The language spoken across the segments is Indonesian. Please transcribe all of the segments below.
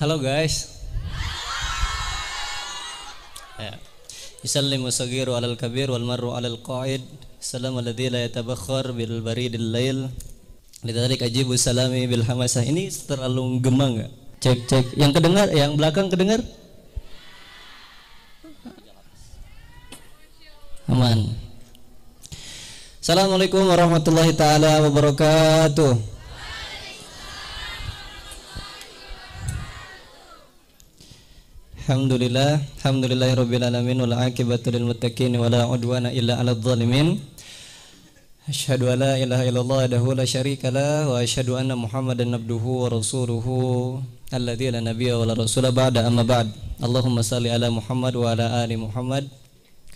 Halo guys. Ya. Yusallimu sagiru alal kabir wal marru alal qa'id. Salam alladhi la yatabakhkhar bil baridil lail. Lidhalik ajibu salami bil hamasah. Ini terlalu gemang enggak? Cek cek. Yang kedengar, yang belakang kedengar? Aman. Assalamualaikum warahmatullahi taala wabarakatuh. Alhamdulillah Alhamdulillahirabbil alamin wal aqibatu lil muttaqin wala udwana illa 'alal zalimin Asyhadu an ilaha illallah wahdahu la syarika lah wa ashadu anna Muhammadan abduhu wa rasuluhu alladzi la nabiyya wa la rasula ba'da amma ba'd Allahumma salli ala Muhammad wa ala ali Muhammad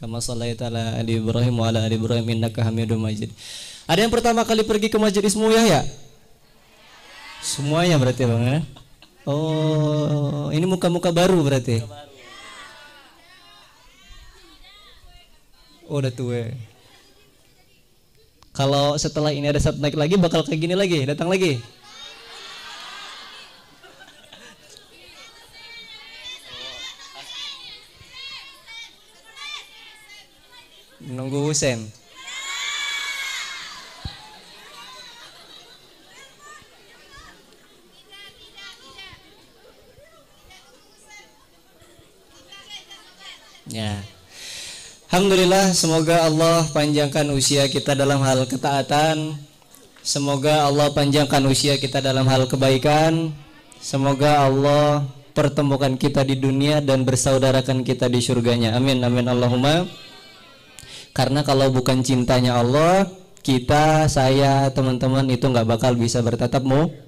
kama sallaita ala ali Ibrahim wa ala ali Ibrahim innaka Hamidum Majid Ada yang pertama kali pergi ke Masjid Ismu Yahya? Ya? Semuanya berarti Bang ya? Oh, ini muka-muka baru berarti. Oh, udah tua. Kalau setelah ini ada satu naik lagi bakal kayak gini lagi, datang lagi. Nunggu Hussein. Ya. Alhamdulillah semoga Allah panjangkan usia kita dalam hal ketaatan. Semoga Allah panjangkan usia kita dalam hal kebaikan. Semoga Allah pertemukan kita di dunia dan bersaudarakan kita di surganya. Amin amin Allahumma. Karena kalau bukan cintanya Allah, kita, saya, teman-teman itu nggak bakal bisa bertatap muka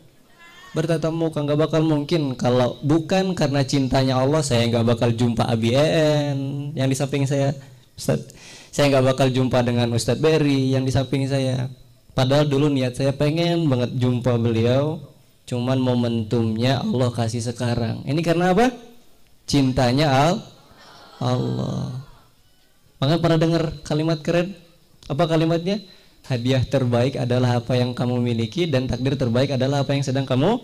bertatap muka nggak bakal mungkin kalau bukan karena cintanya Allah saya nggak bakal jumpa Abi En yang di samping saya Ustaz, saya nggak bakal jumpa dengan Ustadz Berry yang di samping saya padahal dulu niat saya pengen banget jumpa beliau cuman momentumnya Allah kasih sekarang ini karena apa cintanya Al Allah makanya pernah dengar kalimat keren apa kalimatnya hadiah terbaik adalah apa yang kamu miliki dan takdir terbaik adalah apa yang sedang kamu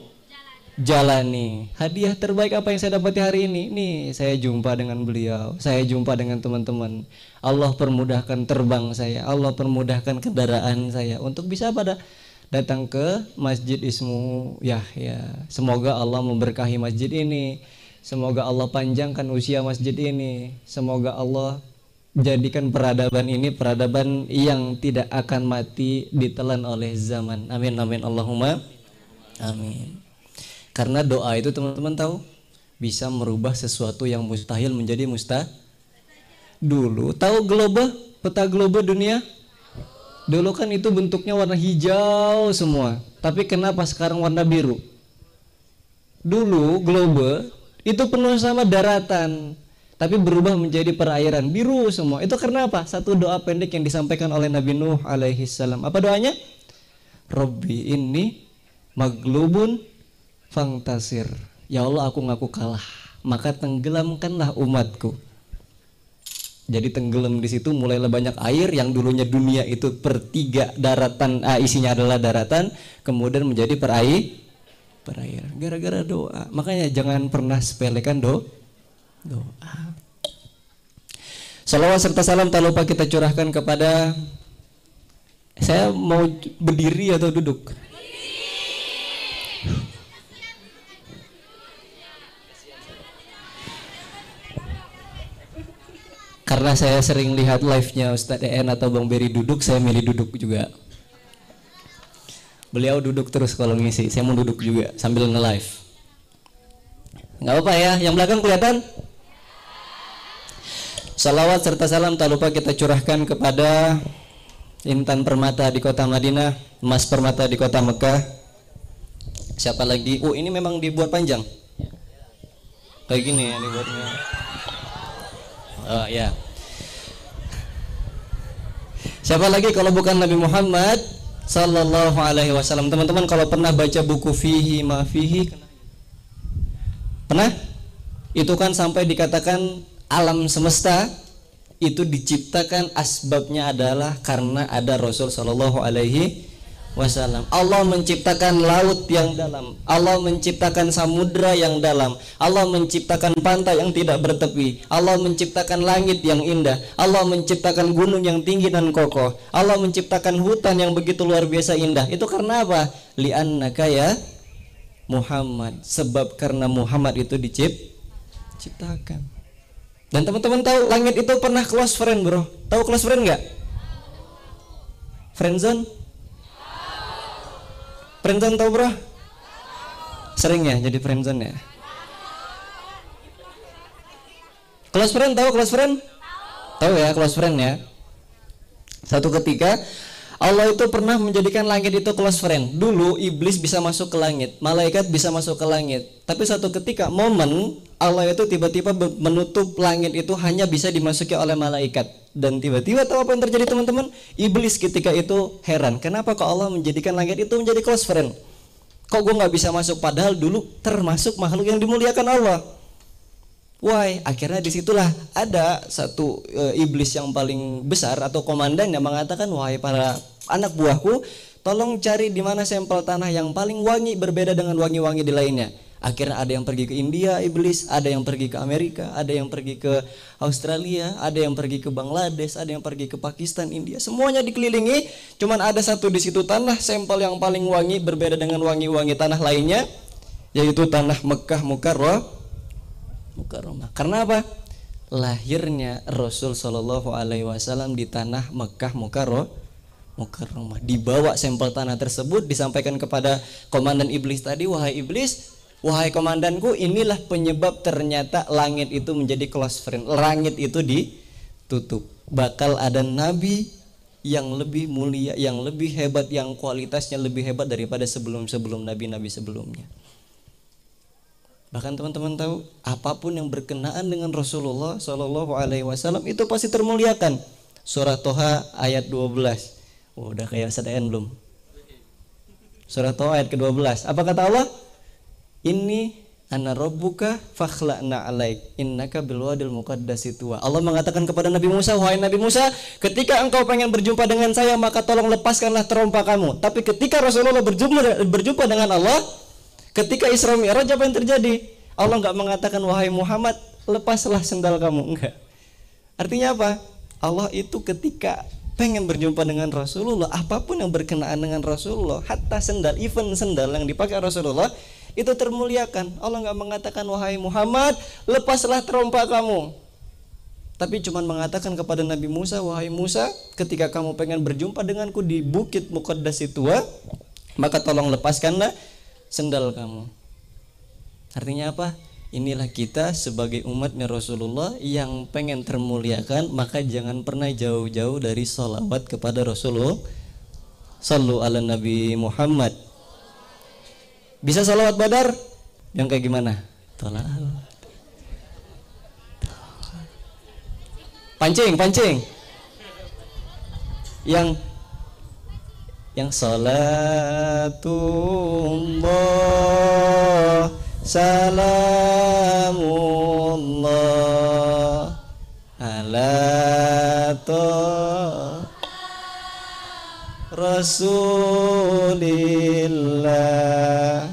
jalani. Hadiah terbaik apa yang saya dapati hari ini? Nih, saya jumpa dengan beliau, saya jumpa dengan teman-teman. Allah permudahkan terbang saya, Allah permudahkan kendaraan saya untuk bisa pada datang ke Masjid Ismu ya. Semoga Allah memberkahi masjid ini. Semoga Allah panjangkan usia masjid ini. Semoga Allah jadikan peradaban ini peradaban yang tidak akan mati ditelan oleh zaman. Amin amin Allahumma amin. Karena doa itu teman-teman tahu bisa merubah sesuatu yang mustahil menjadi mustah. Dulu tahu globe peta globe dunia? Dulu kan itu bentuknya warna hijau semua. Tapi kenapa sekarang warna biru? Dulu globe itu penuh sama daratan, tapi berubah menjadi perairan biru semua. Itu karena apa? Satu doa pendek yang disampaikan oleh Nabi Nuh alaihi salam. Apa doanya? Robbi ini maglubun fangtasir. Ya Allah aku ngaku kalah, maka tenggelamkanlah umatku. Jadi tenggelam di situ mulailah banyak air yang dulunya dunia itu pertiga daratan ah, isinya adalah daratan kemudian menjadi perai perairan gara-gara doa. Makanya jangan pernah sepelekan doa doa. Salawat serta salam tak lupa kita curahkan kepada saya mau berdiri atau duduk. Karena saya sering lihat live-nya Ustadz EN atau Bang Beri duduk, saya milih duduk juga. Beliau duduk terus kalau ngisi, saya mau duduk juga sambil nge-live. Nggak apa-apa ya, yang belakang kelihatan? Salawat serta salam tak lupa kita curahkan kepada Intan Permata di kota Madinah, Mas Permata di kota Mekah. Siapa lagi? Oh, ini memang dibuat panjang. Kayak gini ya dibuatnya. Oh, ya. Siapa lagi kalau bukan Nabi Muhammad sallallahu alaihi wasallam. Teman-teman kalau pernah baca buku fihi ma fihi pernah? Itu kan sampai dikatakan alam semesta itu diciptakan asbabnya adalah karena ada Rasul Shallallahu Alaihi Wasallam. Allah menciptakan laut yang dalam, Allah menciptakan samudra yang dalam, Allah menciptakan pantai yang tidak bertepi, Allah menciptakan langit yang indah, Allah menciptakan gunung yang tinggi dan kokoh, Allah menciptakan hutan yang begitu luar biasa indah. Itu karena apa? Lianna? Kaya Muhammad. Sebab karena Muhammad itu diciptakan. Dan teman-teman tahu langit itu pernah close friend bro. Tahu close friend nggak? Friendzone? Friendzone tahu bro? Sering ya jadi friendzone ya. Close friend tahu close friend? Tahu ya close friend ya. Satu ketika Allah itu pernah menjadikan langit itu close friend. Dulu iblis bisa masuk ke langit, malaikat bisa masuk ke langit. Tapi satu ketika momen Allah itu tiba-tiba menutup langit itu hanya bisa dimasuki oleh malaikat. Dan tiba-tiba tahu apa yang terjadi teman-teman? Iblis ketika itu heran. Kenapa kok Allah menjadikan langit itu menjadi close friend? Kok gue nggak bisa masuk? Padahal dulu termasuk makhluk yang dimuliakan Allah. Why? Akhirnya disitulah ada satu e, iblis yang paling besar atau komandan yang mengatakan, wahai para anak buahku, tolong cari di mana sampel tanah yang paling wangi berbeda dengan wangi-wangi di lainnya. Akhirnya ada yang pergi ke India, iblis, ada yang pergi ke Amerika, ada yang pergi ke Australia, ada yang pergi ke Bangladesh, ada yang pergi ke Pakistan, India. Semuanya dikelilingi, cuman ada satu di situ tanah sampel yang paling wangi berbeda dengan wangi-wangi tanah lainnya, yaitu tanah Mekah Mukarrah Mukarramah. Karena apa? Lahirnya Rasul Shallallahu Alaihi Wasallam di tanah Mekah Mukarramah. Mukarramah. Dibawa sampel tanah tersebut disampaikan kepada komandan iblis tadi, wahai iblis, wahai komandanku, inilah penyebab ternyata langit itu menjadi close friend. Langit itu ditutup. Bakal ada nabi yang lebih mulia, yang lebih hebat, yang kualitasnya lebih hebat daripada sebelum-sebelum nabi-nabi sebelumnya. Bahkan teman-teman tahu, apapun yang berkenaan dengan Rasulullah Shallallahu Alaihi Wasallam itu pasti termuliakan. Surah Toha ayat 12. Oh, udah kayak SDN belum? Surah Toha ayat ke-12. Apa kata Allah? Ini anna rabbuka fakhla'na alaik innaka bil wadil muqaddasi tua. Allah mengatakan kepada Nabi Musa, "Wahai Nabi Musa, ketika engkau pengen berjumpa dengan saya, maka tolong lepaskanlah terompa kamu." Tapi ketika Rasulullah berjumpa dengan Allah, Ketika Isra Mi'raj apa yang terjadi? Allah nggak mengatakan wahai Muhammad lepaslah sendal kamu enggak. Artinya apa? Allah itu ketika pengen berjumpa dengan Rasulullah apapun yang berkenaan dengan Rasulullah hatta sendal even sendal yang dipakai Rasulullah itu termuliakan Allah nggak mengatakan wahai Muhammad lepaslah terompa kamu tapi cuma mengatakan kepada Nabi Musa wahai Musa ketika kamu pengen berjumpa denganku di bukit Muqaddas itu maka tolong lepaskanlah sendal kamu. Artinya apa? Inilah kita sebagai umatnya Rasulullah yang pengen termuliakan, maka jangan pernah jauh-jauh dari sholawat kepada Rasulullah. Sallu ala Nabi Muhammad. Bisa salawat badar? Yang kayak gimana? Tolak. Pancing, pancing. Yang yang salatullah salamullah ala rasulillah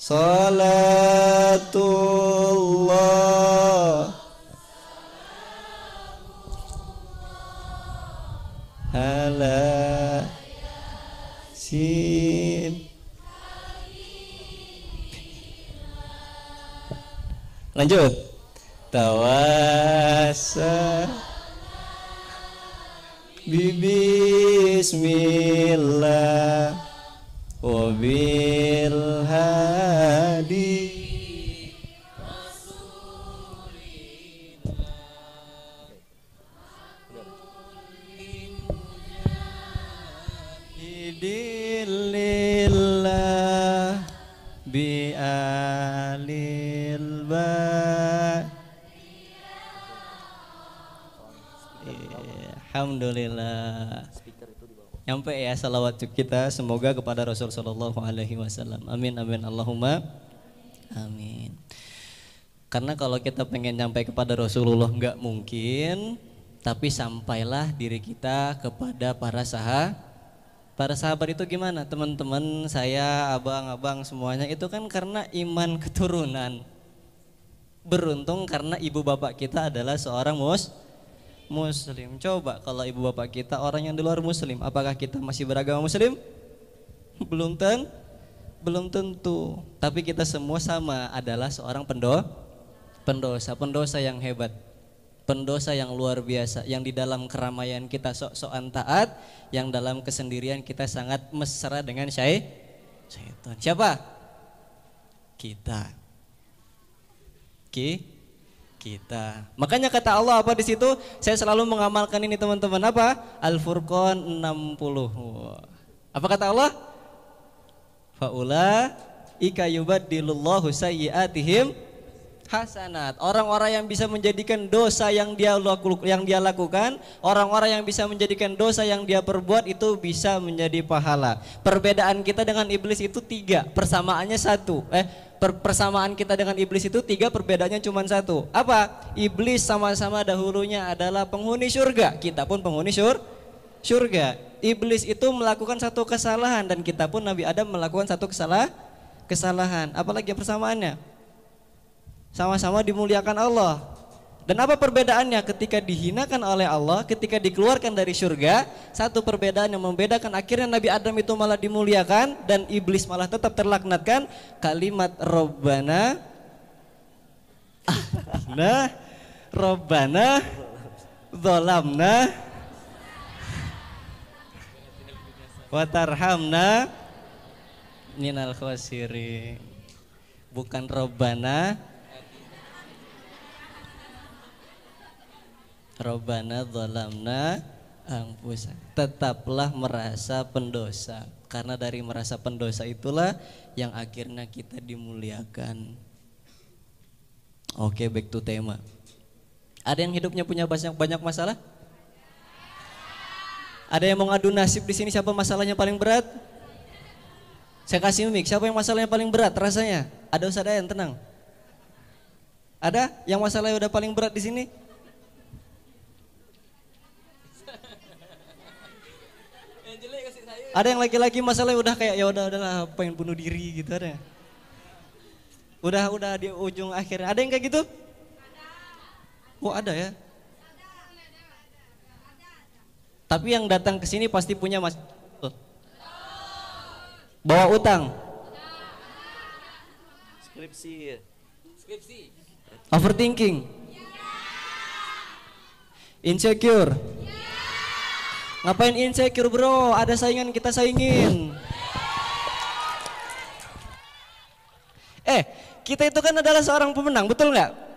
salatullah lanjut tawasa Bismillah Alhamdulillah. Nyampe ya salawat kita semoga kepada Rasul Shallallahu Alaihi Wasallam. Amin amin Allahumma amin. Karena kalau kita pengen nyampe kepada Rasulullah nggak mungkin, tapi sampailah diri kita kepada para sahabat para sahabat itu gimana teman-teman saya abang-abang semuanya itu kan karena iman keturunan beruntung karena ibu bapak kita adalah seorang mus muslim. Coba kalau ibu bapak kita orang yang di luar muslim, apakah kita masih beragama muslim? Belum ten belum tentu. Tapi kita semua sama adalah seorang pendosa, pendosa, pendosa yang hebat. Pendosa yang luar biasa, yang di dalam keramaian kita sok-sokan taat, yang dalam kesendirian kita sangat mesra dengan syai syaitan. Siapa? Kita. Ki kita. Makanya kata Allah apa di situ? Saya selalu mengamalkan ini teman-teman apa? Al-Furqan 60. Apa kata Allah? Faula ika yubaddilullahu sayyi'atihim hasanat. Orang-orang yang bisa menjadikan dosa yang dia yang dia lakukan, orang-orang yang bisa menjadikan dosa yang dia perbuat itu bisa menjadi pahala. Perbedaan kita dengan iblis itu tiga, persamaannya satu. Eh, persamaan kita dengan iblis itu tiga perbedaannya cuma satu. Apa? Iblis sama-sama dahulunya adalah penghuni surga. Kita pun penghuni sur surga. Iblis itu melakukan satu kesalahan dan kita pun Nabi Adam melakukan satu kesalah kesalahan. Apalagi persamaannya? Sama-sama dimuliakan Allah. Dan apa perbedaannya ketika dihinakan oleh Allah, ketika dikeluarkan dari surga? Satu perbedaan yang membedakan akhirnya Nabi Adam itu malah dimuliakan dan iblis malah tetap terlaknatkan. Kalimat robana, nah, Robbana, Zolamna, Watarhamna, ninal Khosiri. Bukan robana. Robana Zalamna ampus. Tetaplah merasa pendosa Karena dari merasa pendosa itulah Yang akhirnya kita dimuliakan Oke back to tema Ada yang hidupnya punya banyak, banyak masalah? Ada yang mau ngadu nasib di sini siapa masalahnya paling berat? Saya kasih mic, siapa yang masalahnya paling berat rasanya? Ada usaha yang tenang. Ada yang masalahnya udah paling berat di sini? Ada yang laki-laki masalahnya udah kayak ya udah udahlah pengen bunuh diri gitu ada. Udah udah di ujung akhirnya. Ada yang kayak gitu? Ada. Oh, ada ya. Tapi yang datang ke sini pasti punya mas. Bawa utang. Skripsi. Skripsi. Overthinking. Iya. Insecure. Iya. Ngapain insecure bro? Ada saingan kita saingin. Eh, kita itu kan adalah seorang pemenang, betul nggak?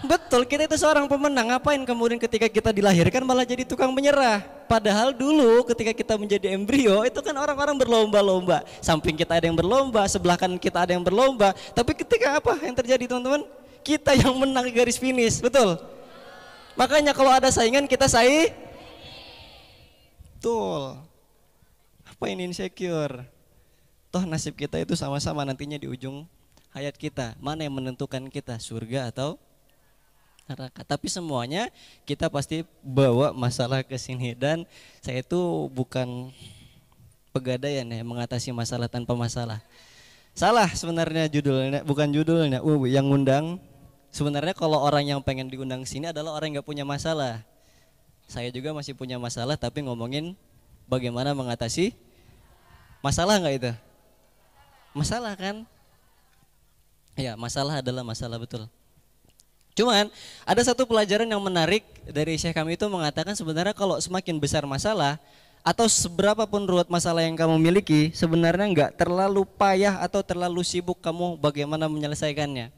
Betul, kita itu seorang pemenang. Ngapain kemudian ketika kita dilahirkan malah jadi tukang menyerah? Padahal dulu ketika kita menjadi embrio itu kan orang-orang berlomba-lomba. Samping kita ada yang berlomba, sebelah kan kita ada yang berlomba. Tapi ketika apa yang terjadi teman-teman? Kita yang menang garis finish, betul? Makanya kalau ada saingan kita saing Betul. Apa ini insecure? Toh nasib kita itu sama-sama nantinya di ujung hayat kita. Mana yang menentukan kita, surga atau neraka. Tapi semuanya kita pasti bawa masalah ke sini dan saya itu bukan pegadaian ya mengatasi masalah tanpa masalah. Salah sebenarnya judulnya, bukan judulnya. Uh, yang ngundang sebenarnya kalau orang yang pengen diundang sini adalah orang yang gak punya masalah saya juga masih punya masalah tapi ngomongin bagaimana mengatasi masalah nggak itu? Masalah kan? Ya, masalah adalah masalah betul. Cuman ada satu pelajaran yang menarik dari Syekh kami itu mengatakan sebenarnya kalau semakin besar masalah atau seberapa pun ruwet masalah yang kamu miliki sebenarnya nggak terlalu payah atau terlalu sibuk kamu bagaimana menyelesaikannya.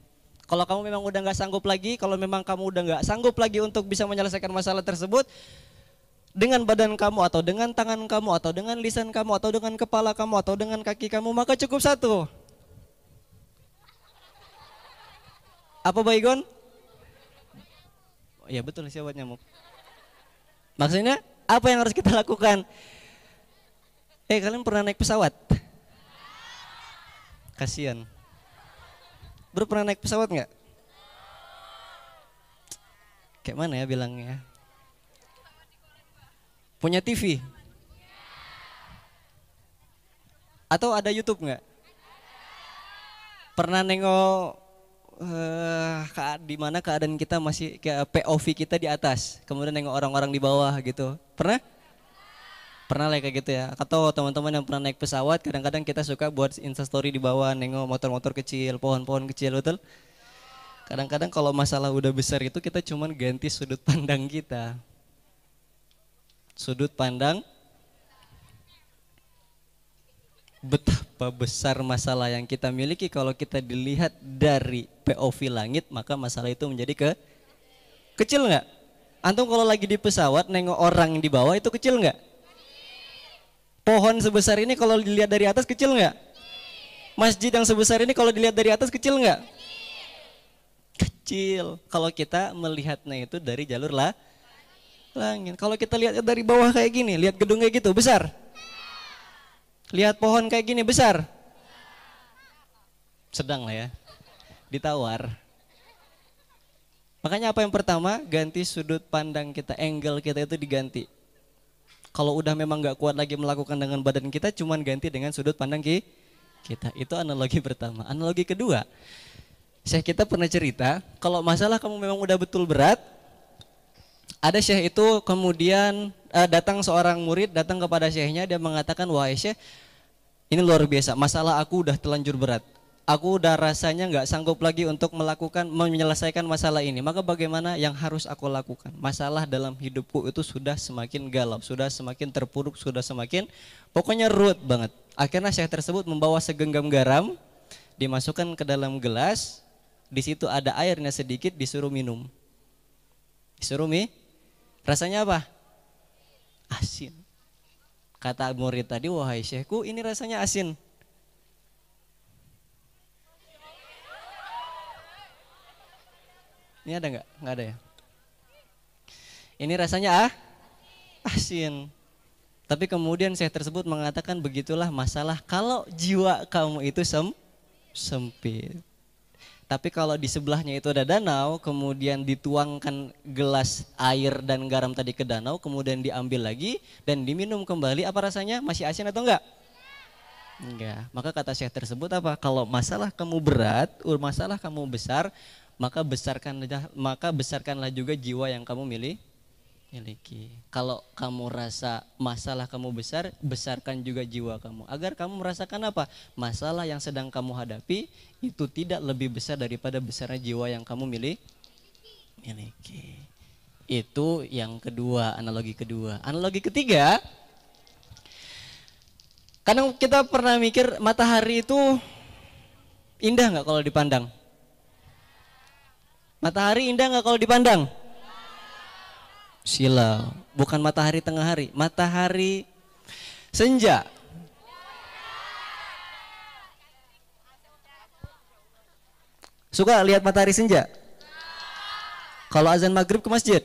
Kalau kamu memang udah nggak sanggup lagi, kalau memang kamu udah nggak sanggup lagi untuk bisa menyelesaikan masalah tersebut, dengan badan kamu atau dengan tangan kamu atau dengan lisan kamu atau dengan kepala kamu atau dengan kaki kamu maka cukup satu. Apa Baygon? Oh, ya betul sih buat nyamuk. Maksudnya apa yang harus kita lakukan? Eh kalian pernah naik pesawat? Kasihan. Bro pernah naik pesawat nggak? Kayak mana ya bilangnya? Punya TV? Atau ada YouTube nggak? Pernah nengok uh, di mana keadaan kita masih ke POV kita di atas, kemudian nengok orang-orang di bawah gitu. Pernah? pernah lah kayak gitu ya atau teman-teman yang pernah naik pesawat kadang-kadang kita suka buat instastory di bawah nengok motor-motor kecil pohon-pohon kecil betul kadang-kadang kalau masalah udah besar itu kita cuman ganti sudut pandang kita sudut pandang betapa besar masalah yang kita miliki kalau kita dilihat dari POV langit maka masalah itu menjadi ke kecil nggak antum kalau lagi di pesawat nengok orang di bawah itu kecil nggak Pohon sebesar ini kalau dilihat dari atas kecil nggak? Masjid yang sebesar ini kalau dilihat dari atas kecil nggak? Kecil. Kalau kita melihatnya itu dari jalur lah langit. Kalau kita lihat dari bawah kayak gini, lihat gedung kayak gitu besar. Lihat pohon kayak gini besar. Sedang lah ya. Ditawar. Makanya apa yang pertama? Ganti sudut pandang kita, angle kita itu diganti. Kalau udah memang nggak kuat lagi melakukan dengan badan kita, cuman ganti dengan sudut pandang ki kita. Itu analogi pertama. Analogi kedua, Syekh kita pernah cerita, kalau masalah kamu memang udah betul berat, ada Syekh itu kemudian uh, datang seorang murid datang kepada Syekhnya dia mengatakan, wahai Syekh, ini luar biasa, masalah aku udah telanjur berat aku udah rasanya nggak sanggup lagi untuk melakukan menyelesaikan masalah ini. Maka bagaimana yang harus aku lakukan? Masalah dalam hidupku itu sudah semakin galau, sudah semakin terpuruk, sudah semakin pokoknya ruwet banget. Akhirnya syekh tersebut membawa segenggam garam dimasukkan ke dalam gelas. Di situ ada airnya sedikit disuruh minum. Disuruh mi. Rasanya apa? Asin. Kata murid tadi, wahai syekhku ini rasanya asin Ini ada nggak? Nggak ada ya. Ini rasanya ah asin. Tapi kemudian saya tersebut mengatakan begitulah masalah kalau jiwa kamu itu sem sempit. Tapi kalau di sebelahnya itu ada danau, kemudian dituangkan gelas air dan garam tadi ke danau, kemudian diambil lagi dan diminum kembali, apa rasanya? Masih asin atau enggak? Enggak. Maka kata Syekh tersebut apa? Kalau masalah kamu berat, masalah kamu besar, maka besarkanlah maka besarkanlah juga jiwa yang kamu milih miliki. Kalau kamu rasa masalah kamu besar, besarkan juga jiwa kamu agar kamu merasakan apa? Masalah yang sedang kamu hadapi itu tidak lebih besar daripada besarnya jiwa yang kamu milih miliki. Itu yang kedua, analogi kedua. Analogi ketiga, kadang kita pernah mikir matahari itu indah nggak kalau dipandang? Matahari indah nggak kalau dipandang? Silau. Bukan matahari tengah hari, matahari senja. Suka lihat matahari senja? Kalau azan maghrib ke masjid?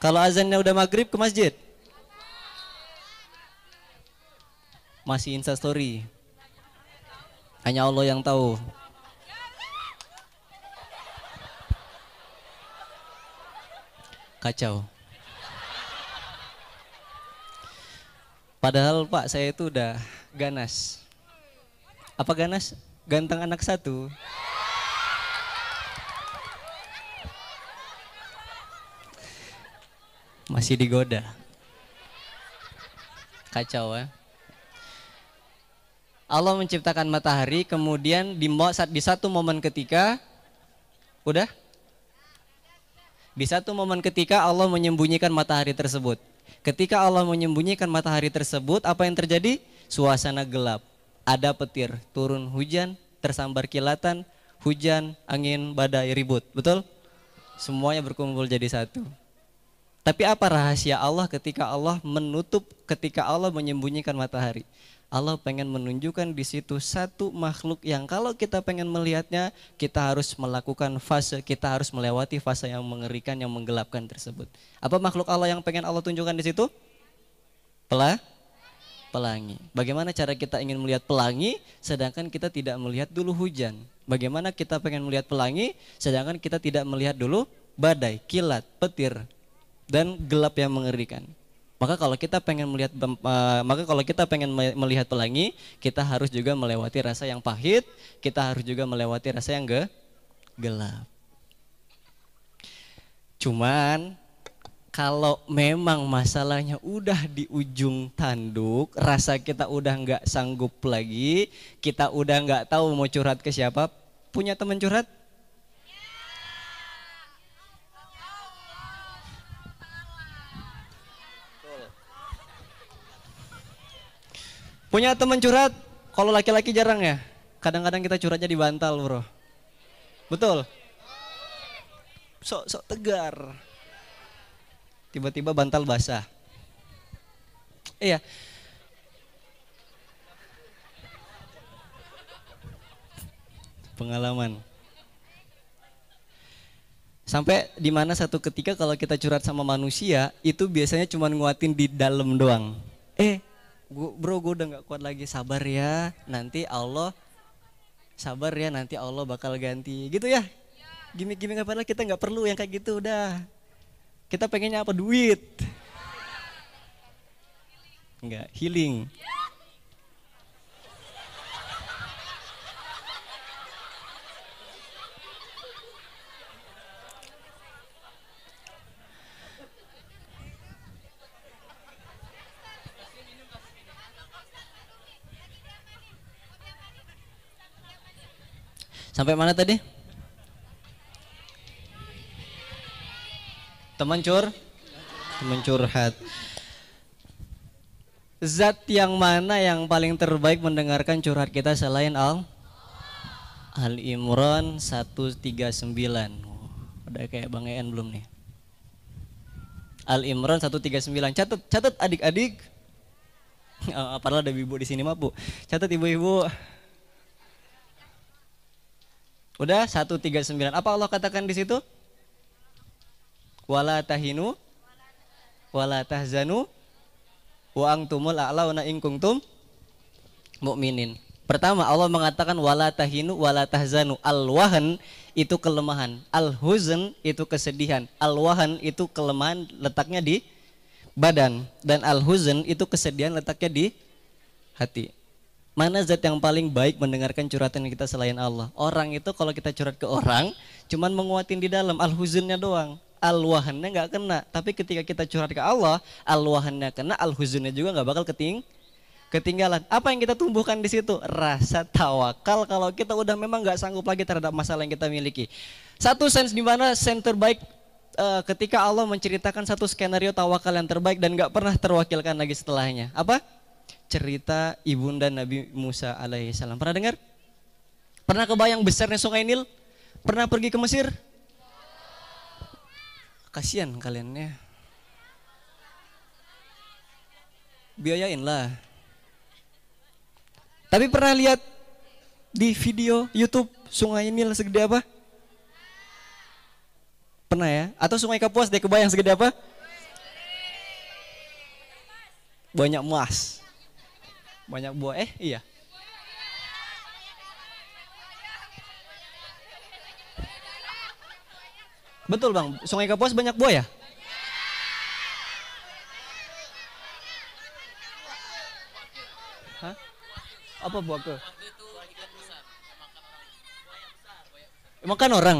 Kalau azannya udah maghrib ke masjid? Masih instastory. Hanya Allah yang tahu. kacau. Padahal Pak saya itu udah ganas. Apa ganas? Ganteng anak satu. Masih digoda. Kacau ya. Allah menciptakan matahari kemudian di, saat di satu momen ketika udah di satu momen ketika Allah menyembunyikan matahari tersebut. Ketika Allah menyembunyikan matahari tersebut, apa yang terjadi? Suasana gelap. Ada petir, turun hujan, tersambar kilatan, hujan, angin, badai, ribut. Betul? Semuanya berkumpul jadi satu. Tapi apa rahasia Allah ketika Allah menutup, ketika Allah menyembunyikan matahari? Allah pengen menunjukkan di situ satu makhluk yang kalau kita pengen melihatnya, kita harus melakukan fase, kita harus melewati fase yang mengerikan, yang menggelapkan tersebut. Apa makhluk Allah yang pengen Allah tunjukkan di situ? Pelah? Pelangi. Bagaimana cara kita ingin melihat pelangi, sedangkan kita tidak melihat dulu hujan? Bagaimana kita pengen melihat pelangi, sedangkan kita tidak melihat dulu badai, kilat, petir, dan gelap yang mengerikan. Maka kalau kita pengen melihat eh, maka kalau kita pengen melihat pelangi, kita harus juga melewati rasa yang pahit, kita harus juga melewati rasa yang ge gelap. Cuman kalau memang masalahnya udah di ujung tanduk, rasa kita udah nggak sanggup lagi, kita udah nggak tahu mau curhat ke siapa, punya teman curhat? Punya teman curhat, kalau laki-laki jarang ya. Kadang-kadang kita curhatnya di bantal, bro. Betul? Sok-sok tegar. Tiba-tiba bantal basah. Iya. Pengalaman. Sampai dimana satu ketika kalau kita curhat sama manusia, itu biasanya cuma nguatin di dalam doang. Eh, gua, bro gue udah nggak kuat lagi sabar ya nanti Allah sabar ya nanti Allah bakal ganti gitu ya gini gini apa lah kita nggak perlu yang kayak gitu udah kita pengennya apa duit nggak healing Sampai mana tadi? Teman cur? Teman curhat. Zat yang mana yang paling terbaik mendengarkan curhat kita selain Al? Al Imran 139. Oh, udah kayak Bang En belum nih? Al Imran 139. Catat catat adik-adik. Oh, padahal ada ibu di sini mah, Bu. Catat ibu-ibu. Udah 139. Apa Allah katakan di situ? Wala tahinu wala tahzanu wa antumul a'launa in kuntum mukminin. Pertama Allah mengatakan wala tahinu wala tahzanu. Al-wahan itu kelemahan, al-huzn itu kesedihan, al-wahan itu kelemahan letaknya di badan dan al-huzn itu kesedihan letaknya di hati. Mana zat yang paling baik mendengarkan curhatan kita selain Allah? Orang itu kalau kita curhat ke orang, cuman menguatin di dalam al-huzunnya doang. Al-wahannya nggak kena, tapi ketika kita curhat ke Allah, al-wahannya kena, al-huzunnya juga nggak bakal keting ketinggalan. Apa yang kita tumbuhkan di situ? Rasa tawakal kalau kita udah memang nggak sanggup lagi terhadap masalah yang kita miliki. Satu sense di mana sense terbaik uh, ketika Allah menceritakan satu skenario tawakal yang terbaik dan nggak pernah terwakilkan lagi setelahnya. Apa? cerita ibunda Nabi Musa alaihissalam. Pernah dengar? Pernah kebayang besarnya sungai Nil? Pernah pergi ke Mesir? Kasihan kalian ya. Biayain Tapi pernah lihat di video YouTube sungai Nil segede apa? Pernah ya? Atau sungai Kapuas deh kebayang segede apa? Banyak emas banyak buah eh iya betul bang sungai kapuas banyak buah ya Hah? apa buah ke makan orang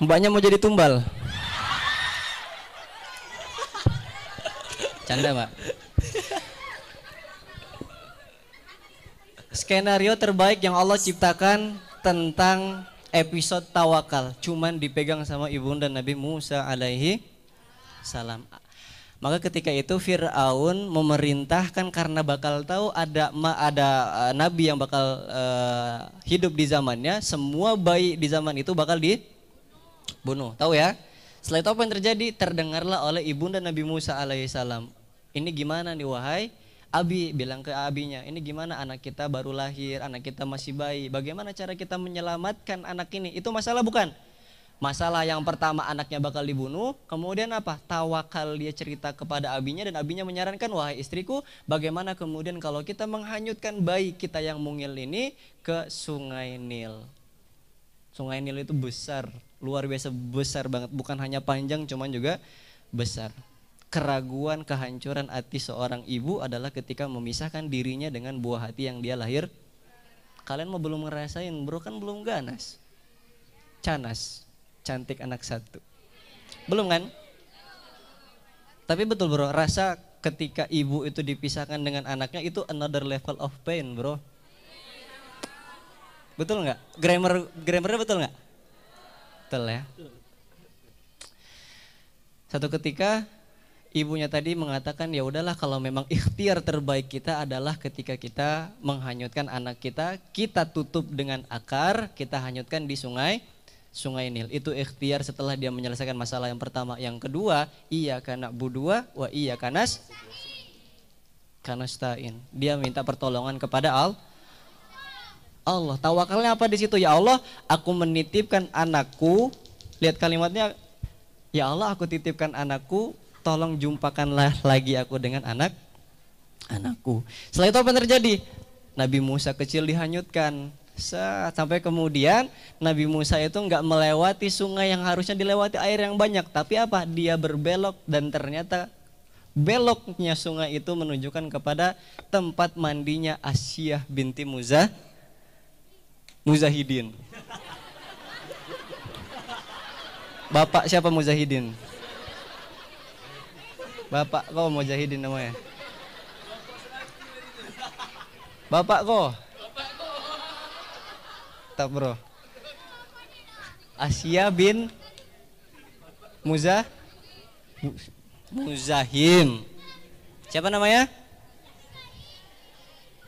banyak mau jadi tumbal canda pak Skenario terbaik yang Allah ciptakan tentang episode tawakal cuman dipegang sama ibunda Nabi Musa alaihi salam. Maka ketika itu Firaun memerintahkan karena bakal tahu ada ma, ada e, nabi yang bakal uh, hidup di zamannya, semua bayi di zaman itu bakal dibunuh. Tahu ya? Setelah itu apa yang terjadi? Terdengarlah oleh ibunda Nabi Musa alaihi salam. Ini gimana nih wahai? Abi bilang ke abinya, ini gimana anak kita baru lahir, anak kita masih bayi, bagaimana cara kita menyelamatkan anak ini? Itu masalah bukan? Masalah yang pertama anaknya bakal dibunuh, kemudian apa? Tawakal dia cerita kepada abinya dan abinya menyarankan, "Wahai istriku, bagaimana kemudian kalau kita menghanyutkan bayi kita yang mungil ini ke Sungai Nil?" Sungai Nil itu besar, luar biasa besar banget, bukan hanya panjang cuman juga besar keraguan, kehancuran hati seorang ibu adalah ketika memisahkan dirinya dengan buah hati yang dia lahir. Kalian mau belum ngerasain, bro kan belum ganas. Canas, cantik anak satu. Belum kan? Tapi betul bro, rasa ketika ibu itu dipisahkan dengan anaknya itu another level of pain bro. Betul nggak? Grammar grammarnya betul nggak? Betul ya. Satu ketika ibunya tadi mengatakan ya udahlah kalau memang ikhtiar terbaik kita adalah ketika kita menghanyutkan anak kita, kita tutup dengan akar, kita hanyutkan di sungai Sungai Nil. Itu ikhtiar setelah dia menyelesaikan masalah yang pertama. Yang kedua, iya karena budua wa iya kanas kanastain. Dia minta pertolongan kepada Allah. Allah, tawakalnya apa di situ? Ya Allah, aku menitipkan anakku. Lihat kalimatnya, ya Allah, aku titipkan anakku tolong jumpakanlah lagi aku dengan anak anakku. Setelah itu apa yang terjadi? Nabi Musa kecil dihanyutkan. Sampai kemudian Nabi Musa itu nggak melewati sungai yang harusnya dilewati air yang banyak, tapi apa? Dia berbelok dan ternyata beloknya sungai itu menunjukkan kepada tempat mandinya Asiyah binti Muza Muzahidin. Bapak siapa Muzahidin? Bapak kau Mujahidin namanya. Bapak kau. Tak bro. Asia bin Muza Muzahim. Siapa namanya?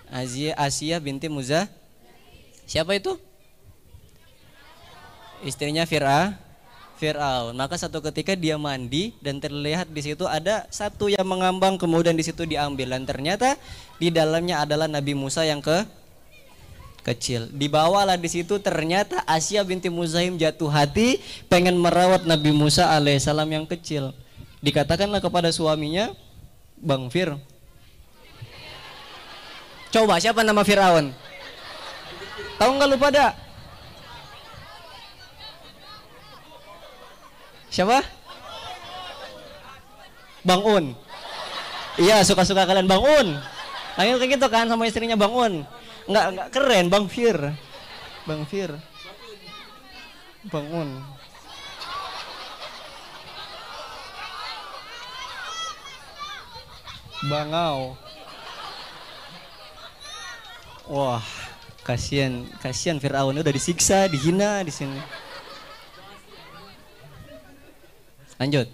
Asia, Asia binti Muza. Siapa itu? Istrinya Fir'a. Fir'aun. Maka satu ketika dia mandi dan terlihat di situ ada satu yang mengambang kemudian di situ diambil dan ternyata di dalamnya adalah Nabi Musa yang ke kecil. Dibawalah di situ ternyata Asia binti Muzaim jatuh hati pengen merawat Nabi Musa alaihissalam yang kecil. Dikatakanlah kepada suaminya, Bang Fir, coba siapa nama Fir'aun? Tahu nggak lu pada? Siapa? Bang Un. Iya, suka-suka kalian Bang Un. Panggil kayak gitu kan sama istrinya Bang Un. Enggak, enggak keren Bang Fir. Bang Fir. Bang Un. Bangau. Wah, kasihan kasihan Firaun udah disiksa, dihina di sini. Lanjut.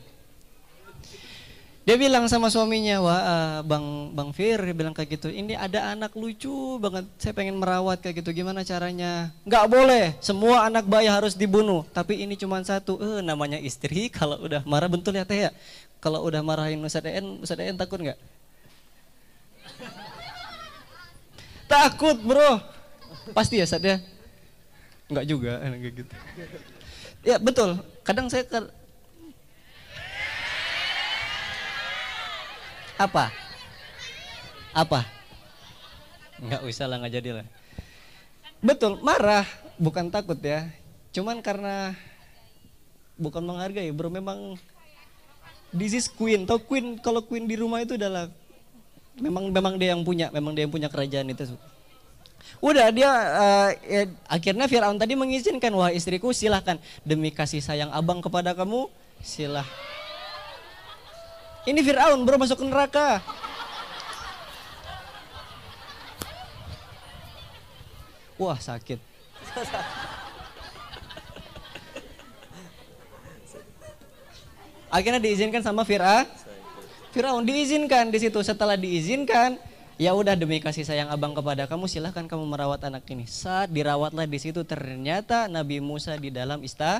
Dia bilang sama suaminya, wah uh, bang bang Fir, dia bilang kayak gitu. Ini ada anak lucu banget, saya pengen merawat kayak gitu. Gimana caranya? Nggak boleh, semua anak bayi harus dibunuh. Tapi ini cuma satu, eh, namanya istri. Kalau udah marah bentul ya teh ya. Kalau udah marahin Ustadz En, Ustadz En takut nggak? takut bro, pasti ya saatnya Nggak juga, enak gitu. Ya betul. Kadang saya Apa? Apa? Nggak usah lah, nggak lah Betul, marah. Bukan takut ya. Cuman karena bukan menghargai bro, memang this is queen. Tau queen, kalau queen di rumah itu adalah memang memang dia yang punya, memang dia yang punya kerajaan itu. Udah dia uh, ya, akhirnya Firaun tadi mengizinkan wah istriku silahkan demi kasih sayang abang kepada kamu silah ini Fir'aun baru masuk ke neraka. Wah sakit. Akhirnya diizinkan sama Fir'a. Fir'aun diizinkan di situ. Setelah diizinkan, ya udah demi kasih sayang abang kepada kamu silahkan kamu merawat anak ini saat dirawatlah di situ ternyata Nabi Musa di dalam ista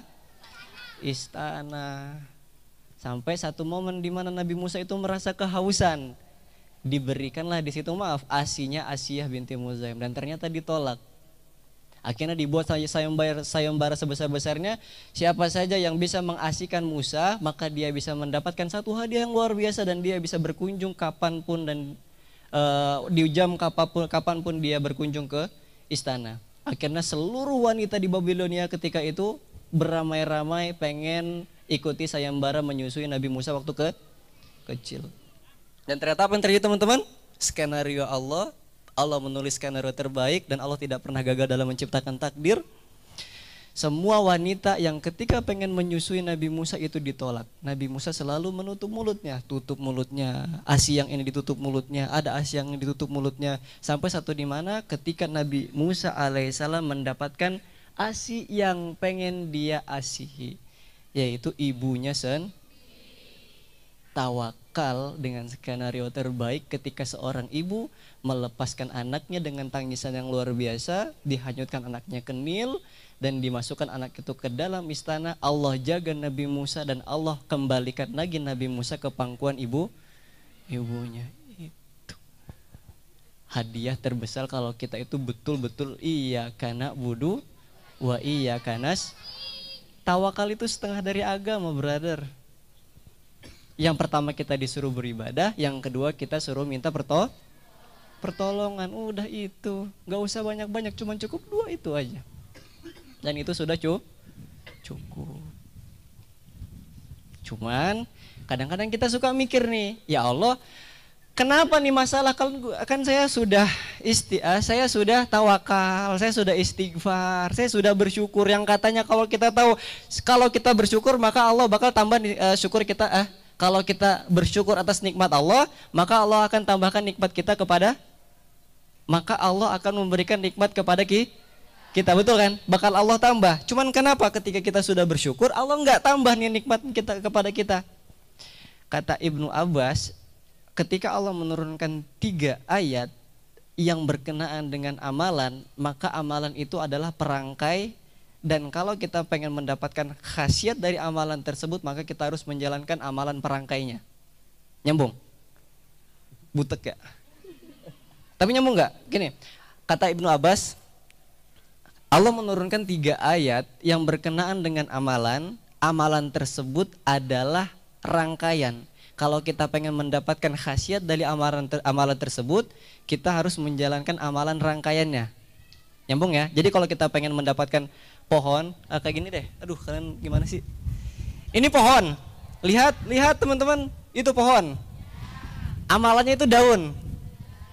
istana Sampai satu momen di mana Nabi Musa itu merasa kehausan. Diberikanlah di situ maaf asinya Asiyah binti Muzaim dan ternyata ditolak. Akhirnya dibuat sayembara, sayembara sebesar-besarnya. Siapa saja yang bisa mengasihkan Musa, maka dia bisa mendapatkan satu hadiah yang luar biasa dan dia bisa berkunjung kapan pun dan uh, di jam kapanpun, kapanpun dia berkunjung ke istana. Akhirnya seluruh wanita di Babilonia ketika itu beramai-ramai pengen ikuti sayembara menyusui Nabi Musa waktu ke kecil. Dan ternyata apa yang terjadi teman-teman? Skenario Allah, Allah menulis skenario terbaik dan Allah tidak pernah gagal dalam menciptakan takdir. Semua wanita yang ketika pengen menyusui Nabi Musa itu ditolak. Nabi Musa selalu menutup mulutnya, tutup mulutnya. Asi yang ini ditutup mulutnya, ada asi yang ditutup mulutnya. Sampai satu di mana ketika Nabi Musa alaihissalam mendapatkan asi yang pengen dia asihi yaitu ibunya sen tawakal dengan skenario terbaik ketika seorang ibu melepaskan anaknya dengan tangisan yang luar biasa, dihanyutkan anaknya ke Nil dan dimasukkan anak itu ke dalam istana. Allah jaga Nabi Musa dan Allah kembalikan lagi Nabi Musa ke pangkuan ibu ibunya. Itu hadiah terbesar kalau kita itu betul-betul iya karena budu wa iya kanas Tawakal itu setengah dari agama, brother. Yang pertama kita disuruh beribadah, yang kedua kita suruh minta perto pertolongan. Udah itu, nggak usah banyak-banyak, cuma cukup dua itu aja. Dan itu sudah cukup. cukup. Cuman kadang-kadang kita suka mikir nih, ya Allah, Kenapa nih masalah kan, kan saya sudah isti, eh, saya sudah tawakal, saya sudah istighfar, saya sudah bersyukur yang katanya kalau kita tahu kalau kita bersyukur maka Allah bakal tambah uh, syukur kita Eh, kalau kita bersyukur atas nikmat Allah, maka Allah akan tambahkan nikmat kita kepada maka Allah akan memberikan nikmat kepada kita kita betul kan bakal Allah tambah cuman kenapa ketika kita sudah bersyukur Allah nggak tambah nih nikmat kita kepada kita kata Ibnu Abbas ketika Allah menurunkan tiga ayat yang berkenaan dengan amalan, maka amalan itu adalah perangkai dan kalau kita pengen mendapatkan khasiat dari amalan tersebut, maka kita harus menjalankan amalan perangkainya. Nyambung? Butek ya? Tapi nyambung gak Gini, kata Ibnu Abbas, Allah menurunkan tiga ayat yang berkenaan dengan amalan. Amalan tersebut adalah rangkaian kalau kita pengen mendapatkan khasiat dari amalan ter, amalan tersebut, kita harus menjalankan amalan rangkaiannya. Nyambung ya. Jadi kalau kita pengen mendapatkan pohon uh, kayak gini deh. Aduh, kalian gimana sih? Ini pohon. Lihat, lihat teman-teman, itu pohon. Amalannya itu daun.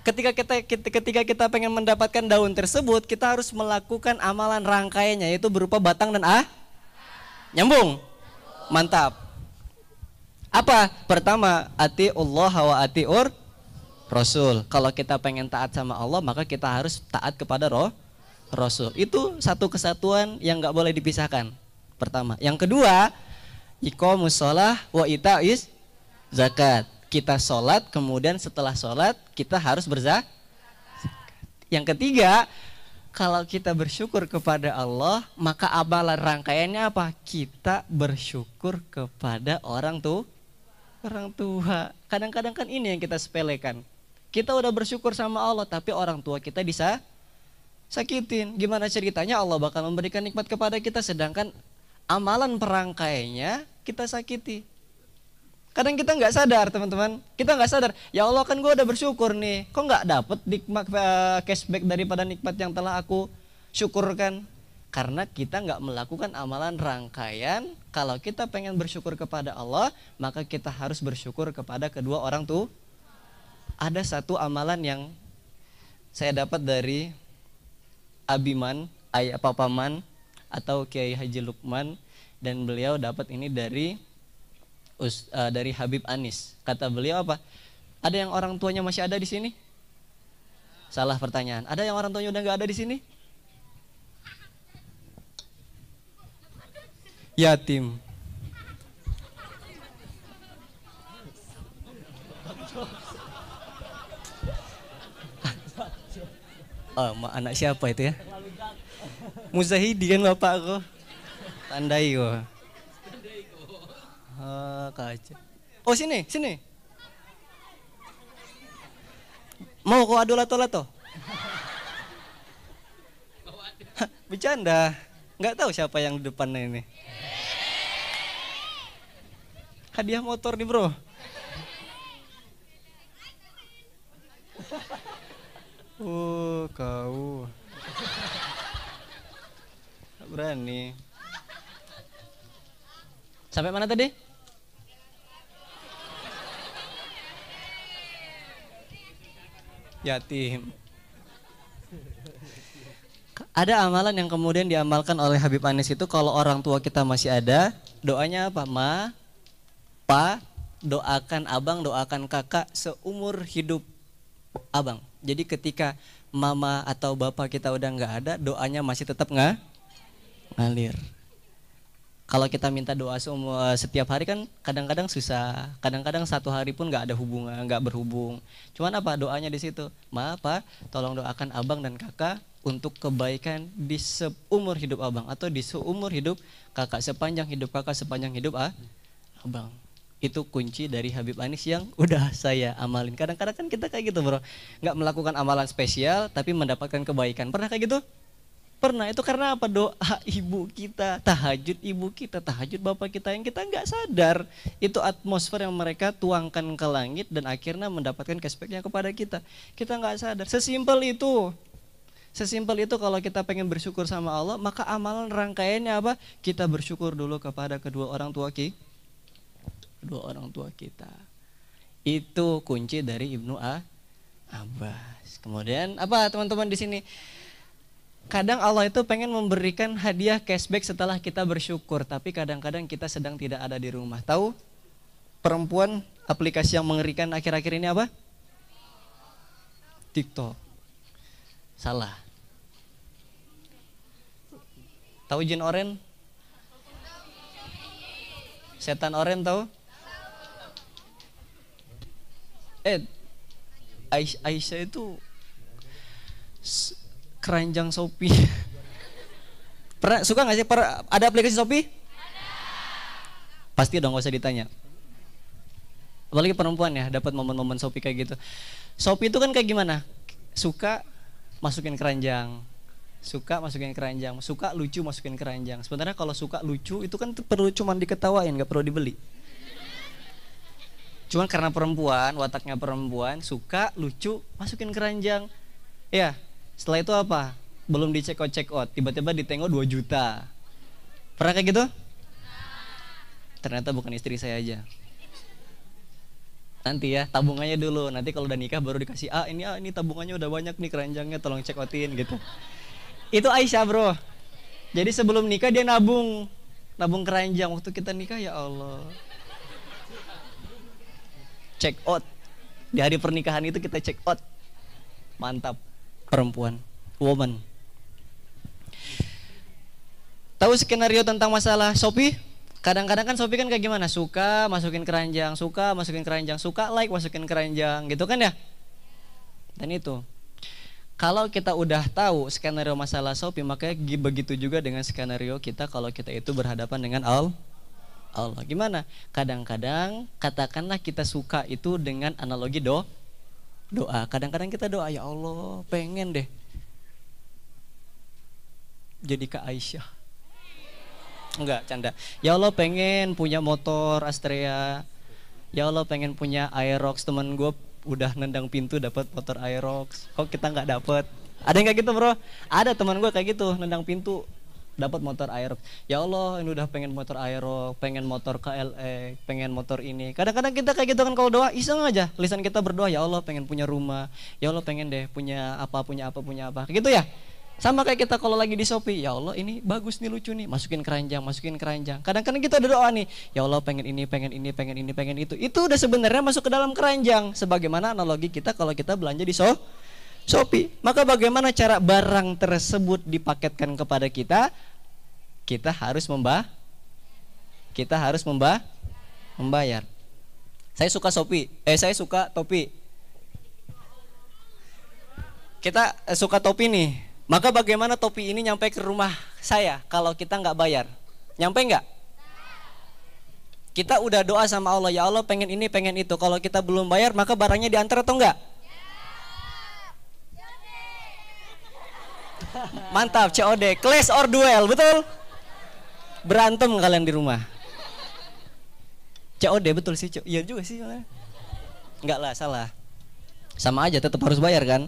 Ketika kita ketika kita pengen mendapatkan daun tersebut, kita harus melakukan amalan rangkaiannya yaitu berupa batang dan ah. Nyambung. Mantap. Apa? Pertama, ati Allah wa ati ur Rasul. Kalau kita pengen taat sama Allah, maka kita harus taat kepada roh Rasul. Itu satu kesatuan yang nggak boleh dipisahkan. Pertama. Yang kedua, iko musolah wa ita'is zakat. Kita sholat, kemudian setelah sholat kita harus berzakat. Yang ketiga, kalau kita bersyukur kepada Allah, maka amalan rangkaiannya apa? Kita bersyukur kepada orang tuh orang tua. Kadang-kadang kan ini yang kita sepelekan. Kita udah bersyukur sama Allah, tapi orang tua kita bisa sakitin. Gimana ceritanya Allah bakal memberikan nikmat kepada kita, sedangkan amalan perangkainya kita sakiti. Kadang kita nggak sadar teman-teman, kita nggak sadar. Ya Allah kan gue udah bersyukur nih, kok nggak dapet nikmat eh, cashback daripada nikmat yang telah aku syukurkan karena kita nggak melakukan amalan rangkaian. Kalau kita pengen bersyukur kepada Allah, maka kita harus bersyukur kepada kedua orang tuh. Ada satu amalan yang saya dapat dari Abiman, Ayah Papaman, atau Kiai Haji Lukman, dan beliau dapat ini dari uh, dari Habib Anis. Kata beliau apa? Ada yang orang tuanya masih ada di sini? Salah pertanyaan. Ada yang orang tuanya udah nggak ada di sini? yatim. Oh, anak siapa itu ya? Muzahidi kan bapak aku. Tandai kok. Oh, kaca. Oh sini, sini. Mau kau adu lato-lato? Bercanda. Nggak tahu siapa yang depannya ini hadiah motor nih bro Oh kau tak berani Sampai mana tadi? Yatim Ada amalan yang kemudian diamalkan oleh Habib Anies itu Kalau orang tua kita masih ada Doanya apa? Ma apa doakan abang doakan kakak seumur hidup abang jadi ketika mama atau bapak kita udah nggak ada doanya masih tetap nggak ngalir kalau kita minta doa semua setiap hari kan kadang-kadang susah kadang-kadang satu hari pun nggak ada hubungan nggak berhubung cuman apa doanya di situ ma apa tolong doakan abang dan kakak untuk kebaikan di seumur hidup abang atau di seumur hidup kakak sepanjang hidup kakak sepanjang hidup ah abang itu kunci dari Habib Anis yang udah saya amalin. Kadang-kadang kan kita kayak gitu bro, nggak melakukan amalan spesial tapi mendapatkan kebaikan. Pernah kayak gitu? Pernah, itu karena apa? Doa ibu kita, tahajud ibu kita, tahajud bapak kita yang kita nggak sadar. Itu atmosfer yang mereka tuangkan ke langit dan akhirnya mendapatkan cashbacknya kepada kita. Kita nggak sadar, sesimpel itu. Sesimpel itu kalau kita pengen bersyukur sama Allah, maka amalan rangkaiannya apa? Kita bersyukur dulu kepada kedua orang tua kita kedua orang tua kita. Itu kunci dari Ibnu A. Abbas. Kemudian apa teman-teman di sini? Kadang Allah itu pengen memberikan hadiah cashback setelah kita bersyukur, tapi kadang-kadang kita sedang tidak ada di rumah. Tahu perempuan aplikasi yang mengerikan akhir-akhir ini apa? TikTok. Salah. Tahu jin oren? Setan oren tahu? eh Ais Aisyah itu keranjang Shopee. Pernah suka nggak sih Pernah, ada aplikasi Shopee? Pasti dong gak usah ditanya. Apalagi perempuan ya dapat momen-momen Shopee kayak gitu. Shopee itu kan kayak gimana? Suka masukin keranjang, suka masukin keranjang, suka lucu masukin keranjang. Sebenarnya kalau suka lucu itu kan perlu cuman diketawain, nggak perlu dibeli cuman karena perempuan wataknya perempuan suka lucu masukin keranjang ya setelah itu apa belum dicek out check out tiba-tiba ditengok 2 juta pernah kayak gitu ternyata bukan istri saya aja nanti ya tabungannya dulu nanti kalau udah nikah baru dikasih ah ini ah ini tabungannya udah banyak nih keranjangnya tolong check outin gitu itu Aisyah bro jadi sebelum nikah dia nabung nabung keranjang waktu kita nikah ya Allah check out di hari pernikahan itu kita check out mantap perempuan woman tahu skenario tentang masalah Shopee kadang-kadang kan Shopee kan kayak gimana suka masukin keranjang suka masukin keranjang suka like masukin keranjang gitu kan ya dan itu kalau kita udah tahu skenario masalah Shopee, makanya begitu juga dengan skenario kita kalau kita itu berhadapan dengan Al Allah. Gimana? Kadang-kadang katakanlah kita suka itu dengan analogi do doa. Kadang-kadang kita doa ya Allah, pengen deh jadi Kak Aisyah. Enggak, canda. Ya Allah pengen punya motor Astrea. Ya Allah pengen punya Aerox teman gue udah nendang pintu dapat motor Aerox. Kok kita nggak dapet? Ada yang kayak gitu bro? Ada teman gue kayak gitu nendang pintu dapat motor aerox ya Allah ini udah pengen motor aerox pengen motor KLE pengen motor ini kadang-kadang kita kayak gitu kan kalau doa iseng aja lisan kita berdoa ya Allah pengen punya rumah ya Allah pengen deh punya apa punya apa punya apa gitu ya sama kayak kita kalau lagi di Shopee, ya Allah ini bagus nih lucu nih, masukin keranjang, masukin keranjang. Kadang-kadang kita ada doa nih, ya Allah pengen ini, pengen ini, pengen ini, pengen itu. Itu udah sebenarnya masuk ke dalam keranjang. Sebagaimana analogi kita kalau kita belanja di Shopee. Shopee. Maka bagaimana cara barang tersebut dipaketkan kepada kita? kita harus membah, kita harus membah, membayar. Saya suka topi, eh saya suka topi. Kita eh, suka topi nih. Maka bagaimana topi ini nyampe ke rumah saya kalau kita nggak bayar? Nyampe nggak? Kita udah doa sama Allah ya Allah pengen ini pengen itu. Kalau kita belum bayar maka barangnya diantar atau enggak? Ya, ya, ya. Mantap COD, class or duel, betul? Berantem kalian di rumah. COD betul sih, iya juga sih. Enggak lah, salah. Sama aja tetap harus bayar kan?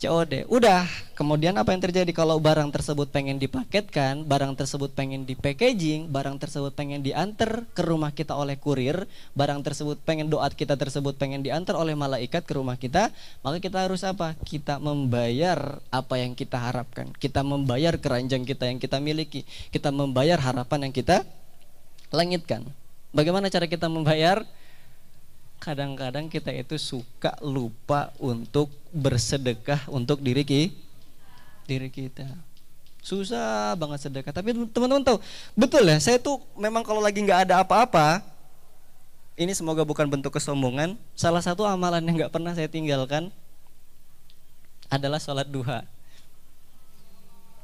COD. Udah, kemudian apa yang terjadi kalau barang tersebut pengen dipaketkan, barang tersebut pengen di packaging, barang tersebut pengen diantar ke rumah kita oleh kurir, barang tersebut pengen doa kita tersebut pengen diantar oleh malaikat ke rumah kita, maka kita harus apa? Kita membayar apa yang kita harapkan. Kita membayar keranjang kita yang kita miliki. Kita membayar harapan yang kita langitkan. Bagaimana cara kita membayar? kadang-kadang kita itu suka lupa untuk bersedekah untuk diri ki diri kita susah banget sedekah tapi teman-teman tahu betul ya saya tuh memang kalau lagi nggak ada apa-apa ini semoga bukan bentuk kesombongan salah satu amalan yang nggak pernah saya tinggalkan adalah sholat duha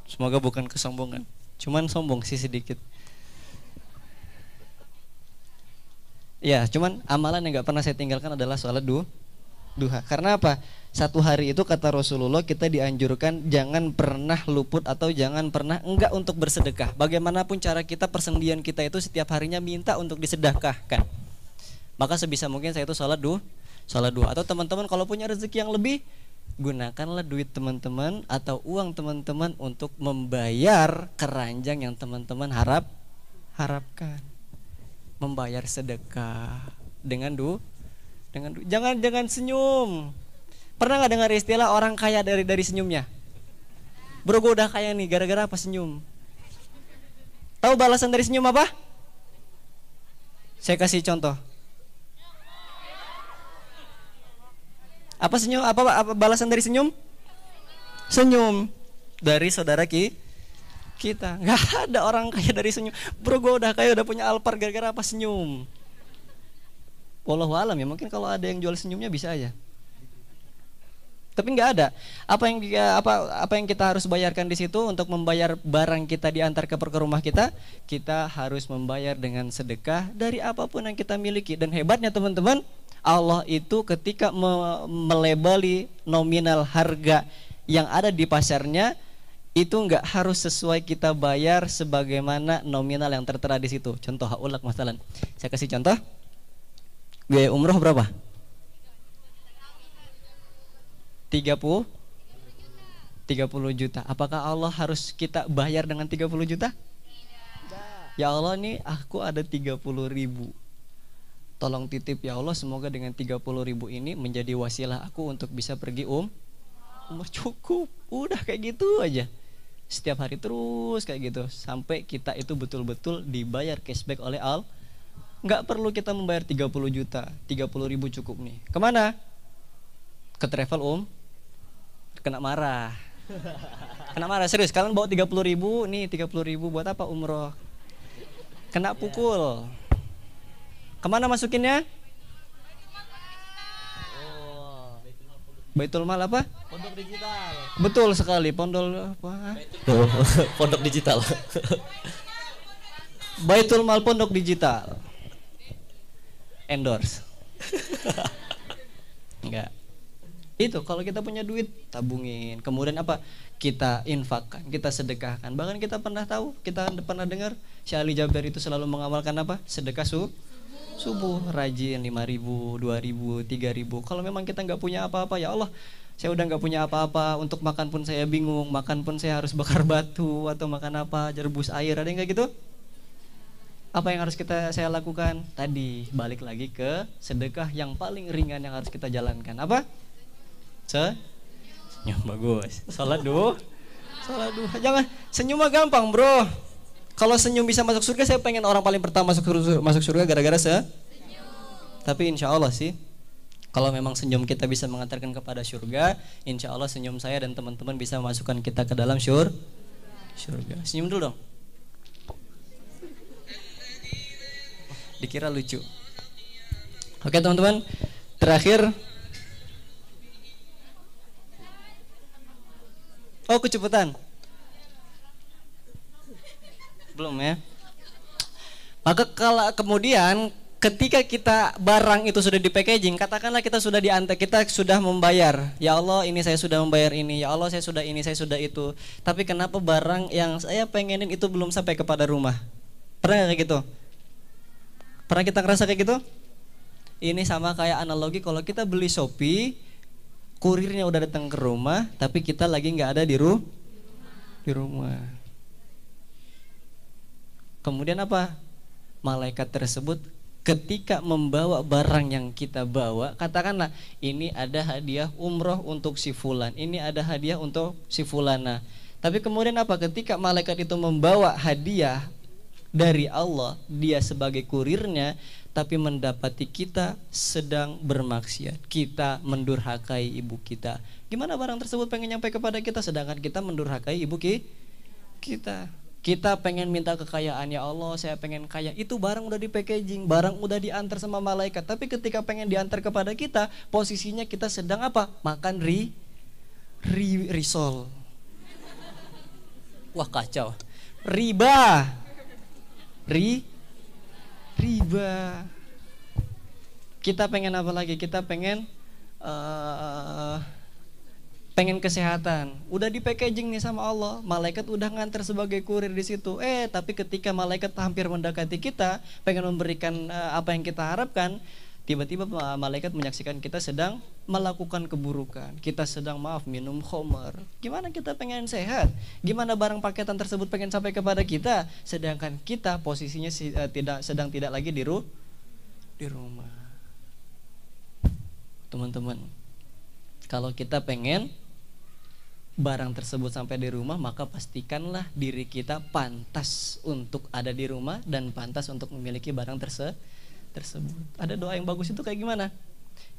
semoga bukan kesombongan cuman sombong sih sedikit Ya, cuman amalan yang gak pernah saya tinggalkan adalah sholat du, duha. Karena apa? Satu hari itu kata Rasulullah kita dianjurkan jangan pernah luput atau jangan pernah enggak untuk bersedekah. Bagaimanapun cara kita persendian kita itu setiap harinya minta untuk disedekahkan. Maka sebisa mungkin saya itu sholat du, sholat duha. Atau teman-teman kalau punya rezeki yang lebih gunakanlah duit teman-teman atau uang teman-teman untuk membayar keranjang yang teman-teman harap harapkan membayar sedekah dengan du dengan du jangan jangan senyum pernah nggak dengar istilah orang kaya dari dari senyumnya bro gue udah kaya nih gara-gara apa senyum tahu balasan dari senyum apa saya kasih contoh apa senyum apa, apa balasan dari senyum senyum dari saudara ki kita nggak ada orang kaya dari senyum bro gue udah kaya udah punya alpar gara-gara apa senyum Walau alam ya mungkin kalau ada yang jual senyumnya bisa aja tapi nggak ada apa yang apa apa yang kita harus bayarkan di situ untuk membayar barang kita diantar ke perke rumah kita kita harus membayar dengan sedekah dari apapun yang kita miliki dan hebatnya teman-teman Allah itu ketika me melebali nominal harga yang ada di pasarnya itu nggak harus sesuai kita bayar sebagaimana nominal yang tertera di situ. Contoh haulak masalah. Saya kasih contoh. Biaya umroh berapa? 30 30 juta. Apakah Allah harus kita bayar dengan 30 juta? Ya Allah nih aku ada 30 ribu Tolong titip ya Allah semoga dengan 30 ribu ini menjadi wasilah aku untuk bisa pergi um cukup Udah kayak gitu aja setiap hari terus kayak gitu sampai kita itu betul-betul dibayar cashback oleh Al nggak perlu kita membayar 30 juta 30 ribu cukup nih kemana ke travel om kena marah kena marah serius kalian bawa 30 ribu nih 30 ribu buat apa umroh kena pukul iya. kemana masukinnya Baitul Mal apa? Pondok digital. Betul sekali, pondok apa? pondok digital. Baitul Mal Pondok Digital. Endorse. Enggak. Itu kalau kita punya duit tabungin. Kemudian apa? Kita infakkan, kita sedekahkan. Bahkan kita pernah tahu, kita pernah dengar Syahli Jabir itu selalu mengamalkan apa? Sedekah su subuh rajin 5000 2000 3000 kalau memang kita nggak punya apa-apa ya Allah saya udah nggak punya apa-apa untuk makan pun saya bingung makan pun saya harus bakar batu atau makan apa jerbus air ada yang kayak gitu apa yang harus kita saya lakukan tadi balik lagi ke sedekah yang paling ringan yang harus kita jalankan apa se senyum bagus salat duh salat duh jangan senyum mah gampang bro kalau senyum bisa masuk surga, saya pengen orang paling pertama masuk surga, masuk surga gara-gara se. Senyum. Tapi insya Allah sih, kalau memang senyum kita bisa mengantarkan kepada surga, insya Allah senyum saya dan teman-teman bisa memasukkan kita ke dalam syur. Surga. Senyum dulu dong. Dikira lucu. Oke teman-teman, terakhir Oh, kecepatan belum ya. Maka kalau kemudian ketika kita barang itu sudah di packaging, katakanlah kita sudah diantar, kita sudah membayar. Ya Allah, ini saya sudah membayar ini. Ya Allah, saya sudah ini, saya sudah itu. Tapi kenapa barang yang saya pengenin itu belum sampai kepada rumah? Pernah kayak gitu? Pernah kita ngerasa kayak gitu? Ini sama kayak analogi kalau kita beli Shopee, kurirnya udah datang ke rumah, tapi kita lagi nggak ada di, ru di rumah. Di rumah. Kemudian apa? Malaikat tersebut ketika membawa barang yang kita bawa, katakanlah ini ada hadiah umroh untuk si fulan, ini ada hadiah untuk si fulana. Tapi kemudian apa? Ketika malaikat itu membawa hadiah dari Allah, dia sebagai kurirnya, tapi mendapati kita sedang bermaksiat. Kita mendurhakai ibu kita. Gimana barang tersebut pengen nyampe kepada kita sedangkan kita mendurhakai ibu ki kita. Kita pengen minta kekayaan ya Allah, saya pengen kaya. Itu barang udah di packaging, barang udah diantar sama malaikat. Tapi ketika pengen diantar kepada kita, posisinya kita sedang apa? Makan ri, ri risol. Wah kacau. Riba. Ri riba. Kita pengen apa lagi? Kita pengen uh, pengen kesehatan. Udah di packaging nih sama Allah, malaikat udah nganter sebagai kurir di situ. Eh, tapi ketika malaikat hampir mendekati kita, pengen memberikan uh, apa yang kita harapkan, tiba-tiba malaikat menyaksikan kita sedang melakukan keburukan. Kita sedang maaf minum homer Gimana kita pengen sehat? Gimana barang paketan tersebut pengen sampai kepada kita sedangkan kita posisinya uh, tidak sedang tidak lagi di ru di rumah. Teman-teman, kalau kita pengen barang tersebut sampai di rumah maka pastikanlah diri kita pantas untuk ada di rumah dan pantas untuk memiliki barang terse tersebut. Ada doa yang bagus itu kayak gimana?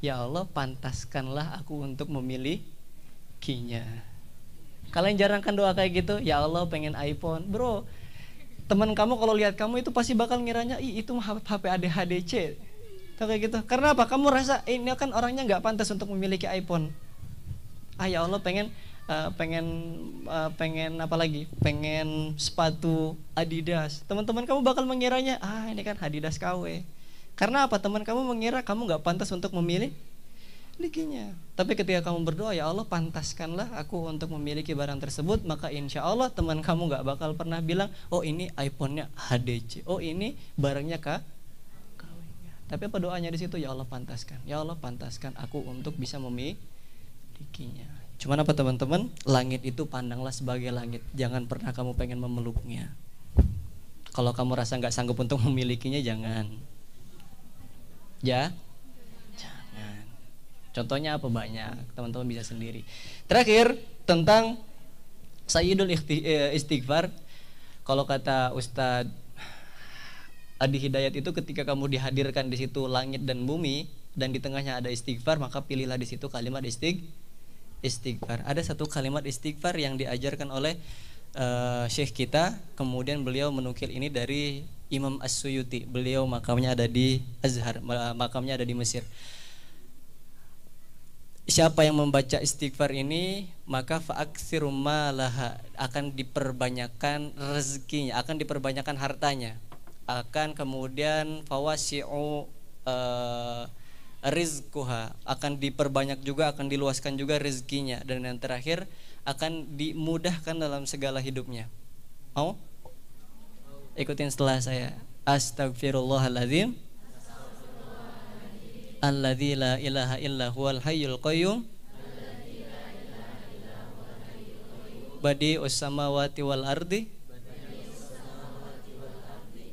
Ya Allah, pantaskanlah aku untuk memilikinya. Kalian jarang kan doa kayak gitu? Ya Allah, pengen iPhone. Bro, teman kamu kalau lihat kamu itu pasti bakal ngiranya, "Ih, itu HP ADHDC." Tuh kayak gitu. Karena apa? Kamu rasa eh, ini kan orangnya nggak pantas untuk memiliki iPhone. Ah ya Allah, pengen Eh, pengen uh, pengen apa lagi pengen sepatu Adidas teman-teman kamu bakal mengiranya ah ini kan Adidas KW karena apa teman kamu mengira kamu nggak pantas untuk memilih likinya tapi ketika kamu berdoa ya Allah pantaskanlah aku untuk memiliki barang tersebut maka insya Allah teman kamu gak bakal pernah bilang oh ini iPhone-nya HDC oh ini barangnya kak tapi apa doanya di situ? Ya Allah pantaskan. Ya Allah pantaskan aku untuk bisa memilikinya. Cuman apa teman-teman? Langit itu pandanglah sebagai langit. Jangan pernah kamu pengen memeluknya. Kalau kamu rasa nggak sanggup untuk memilikinya, jangan. Ya, jangan. Contohnya apa banyak? Teman-teman bisa sendiri. Terakhir tentang Sayyidul eh, Istighfar. Kalau kata Ustadz Adi Hidayat itu ketika kamu dihadirkan di situ langit dan bumi dan di tengahnya ada istighfar maka pilihlah di situ kalimat istighfar istighfar. Ada satu kalimat istighfar yang diajarkan oleh uh, eh, syekh kita, kemudian beliau menukil ini dari Imam As-Suyuti. Beliau makamnya ada di Azhar, makamnya ada di Mesir. Siapa yang membaca istighfar ini maka faaksiru laha akan diperbanyakkan rezekinya, akan diperbanyakkan hartanya, akan kemudian fawasiu uh, rizkuha akan diperbanyak juga akan diluaskan juga rezekinya dan yang terakhir akan dimudahkan dalam segala hidupnya mau ikutin setelah saya astagfirullahaladzim alladzi la ilaha illa huwal hayyul qayyum badi usamawati wal ardi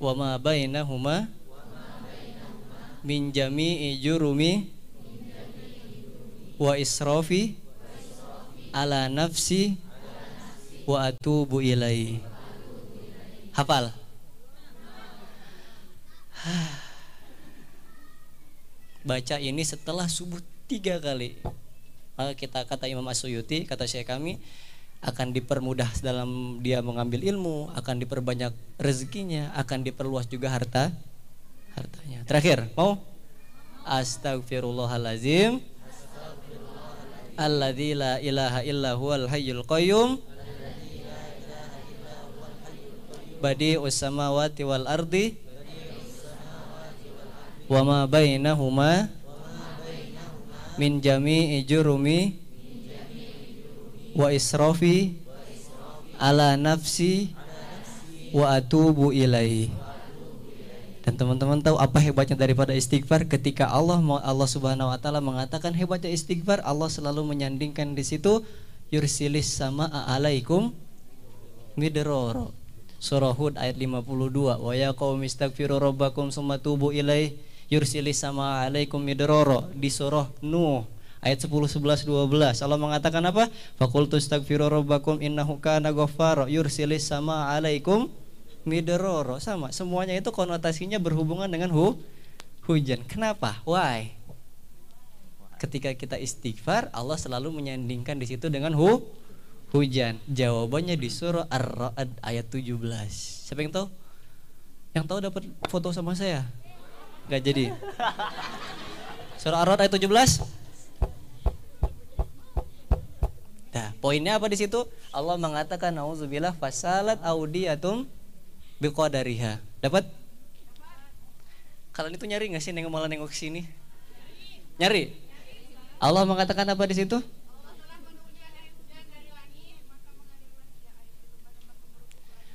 wa ma bainahuma min jami'i jurumi wa israfi ala nafsi wa atubu ilai hafal baca ini setelah subuh tiga kali maka kita kata Imam Asyuyuti kata saya kami akan dipermudah dalam dia mengambil ilmu akan diperbanyak rezekinya akan diperluas juga harta hartanya. Terakhir, mau? Astagfirullahalazim. Alladzi la ilaha illa huwal hayyul qayyum. Badi samawati wal ardi. Wa ma bainahuma min jami'i jurumi wa israfi ala nafsi wa atubu ilaihi dan teman-teman tahu apa hebatnya daripada istighfar ketika Allah Allah Subhanahu wa taala mengatakan hebatnya istighfar, Allah selalu menyandingkan di situ yursilis sama alaikum midroro. Surah Hud ayat 52. Wa ya qaumi istaghfiru rabbakum summa tubu ilaih yursilis sama alaikum midroro di surah Nuh ayat 10 11 12 Allah mengatakan apa? Fakultu istaghfiru rabbakum innahu kana ghaffara yursilis sama alaikum midororo sama semuanya itu konotasinya berhubungan dengan hu hujan kenapa why ketika kita istighfar Allah selalu menyandingkan di situ dengan hu hujan jawabannya di surah ar-ra'd ayat 17 siapa yang tahu yang tahu dapat foto sama saya nggak jadi surah ar-ra'd ayat 17 Nah, poinnya apa di situ? Allah mengatakan nauzubillah fasalat audiyatum biqadariha. Dapat? Kalian itu nyari nggak sih nengok malah nengok sini? Nyari. Allah mengatakan apa di situ?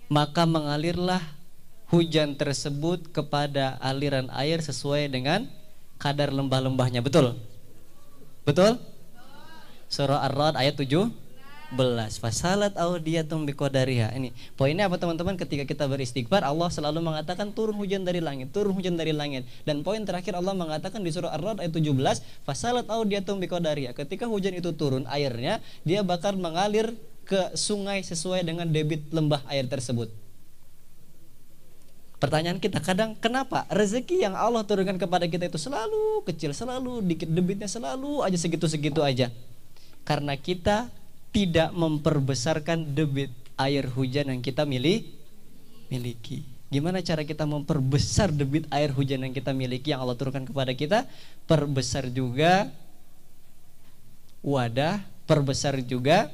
Maka mengalirlah hujan tersebut kepada aliran air sesuai dengan kadar lembah-lembahnya. Betul? Betul? Surah Ar-Ra'd ayat 7. Fasalat audiatum biqadariha. Ini poinnya apa teman-teman ketika kita beristighfar Allah selalu mengatakan turun hujan dari langit, turun hujan dari langit. Dan poin terakhir Allah mengatakan di surah Ar-Ra'd ayat 17, fasalat audiatum biqadariha. Ketika hujan itu turun airnya, dia bakal mengalir ke sungai sesuai dengan debit lembah air tersebut. Pertanyaan kita kadang kenapa rezeki yang Allah turunkan kepada kita itu selalu kecil, selalu dikit debitnya selalu aja segitu-segitu aja. Karena kita tidak memperbesarkan debit air hujan yang kita milih miliki. Gimana cara kita memperbesar debit air hujan yang kita miliki yang Allah turunkan kepada kita? Perbesar juga wadah, perbesar juga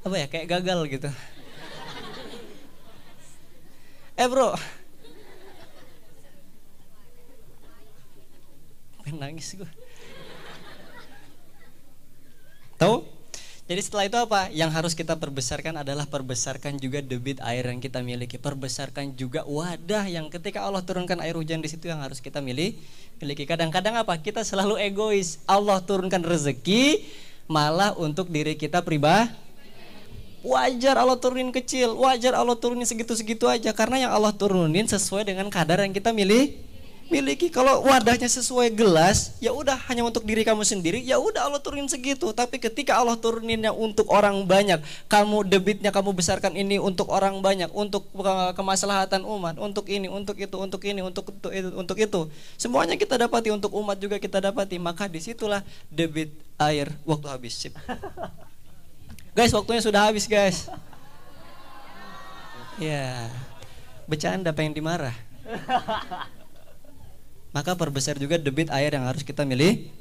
apa ya kayak gagal gitu eh bro nangis gue tahu jadi setelah itu apa yang harus kita perbesarkan adalah perbesarkan juga debit air yang kita miliki perbesarkan juga wadah yang ketika Allah turunkan air hujan di situ yang harus kita milih miliki kadang-kadang apa kita selalu egois Allah turunkan rezeki malah untuk diri kita pribadi Wajar Allah turunin kecil, wajar Allah turunin segitu-segitu aja karena yang Allah turunin sesuai dengan kadar yang kita milih miliki. Kalau wadahnya sesuai gelas, ya udah hanya untuk diri kamu sendiri, ya udah Allah turunin segitu. Tapi ketika Allah turuninnya untuk orang banyak, kamu debitnya kamu besarkan ini untuk orang banyak, untuk kemaslahatan umat, untuk ini, untuk itu, untuk ini, untuk itu, untuk itu. Semuanya kita dapati untuk umat juga kita dapati. Maka disitulah debit air waktu habis. Guys, waktunya sudah habis, guys. Ya, bercanda pengen dimarah. Maka perbesar juga debit air yang harus kita milih.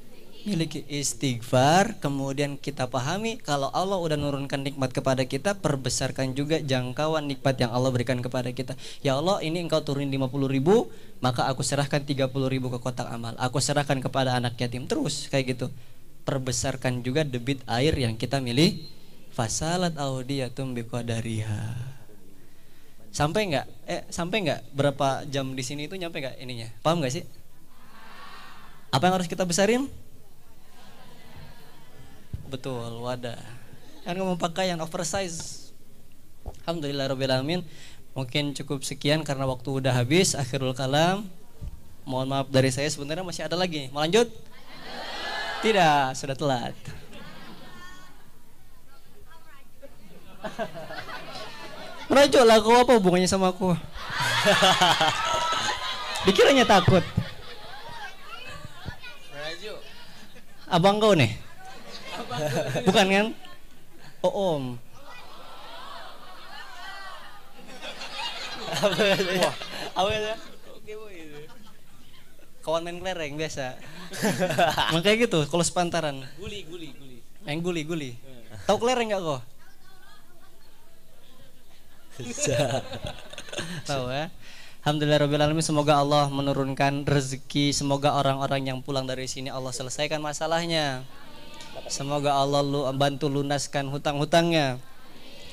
Miliki istighfar, kemudian kita pahami kalau Allah udah nurunkan nikmat kepada kita, perbesarkan juga jangkauan nikmat yang Allah berikan kepada kita. Ya Allah, ini engkau turun 50 ribu, maka aku serahkan 30 ribu ke kotak amal. Aku serahkan kepada anak yatim terus kayak gitu. Perbesarkan juga debit air yang kita milih fasalat audiyatum biqadariha sampai nggak eh sampai nggak berapa jam di sini itu nyampe nggak ininya paham nggak sih apa yang harus kita besarin betul wadah kan ngomong yang oversize alhamdulillah rabbil alamin mungkin cukup sekian karena waktu udah habis akhirul kalam mohon maaf dari saya sebenarnya masih ada lagi mau lanjut tidak sudah telat Merajuk lah kau apa hubungannya sama aku? Dikiranya takut. Merajuk. Abang kau nih? Bukan kan? Oh om. apa ya? Kawan main kelereng biasa. Makanya gitu, kalau sepantaran. Guli, guli, guli. Yang guli, guli. Hmm. Tahu kelereng gak kau? Tahu ya. Alhamdulillah Rabbil Alamin Semoga Allah menurunkan rezeki Semoga orang-orang yang pulang dari sini Allah selesaikan masalahnya Semoga Allah lu, bantu lunaskan hutang-hutangnya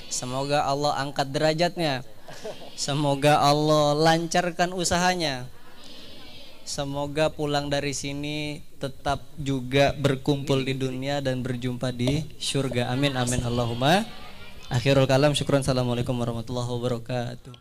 Semoga Allah angkat derajatnya Semoga Allah lancarkan usahanya Semoga pulang dari sini tetap juga berkumpul di dunia dan berjumpa di syurga Amin amin Allahumma Akhirul kalam syukuran. Assalamualaikum warahmatullahi wabarakatuh.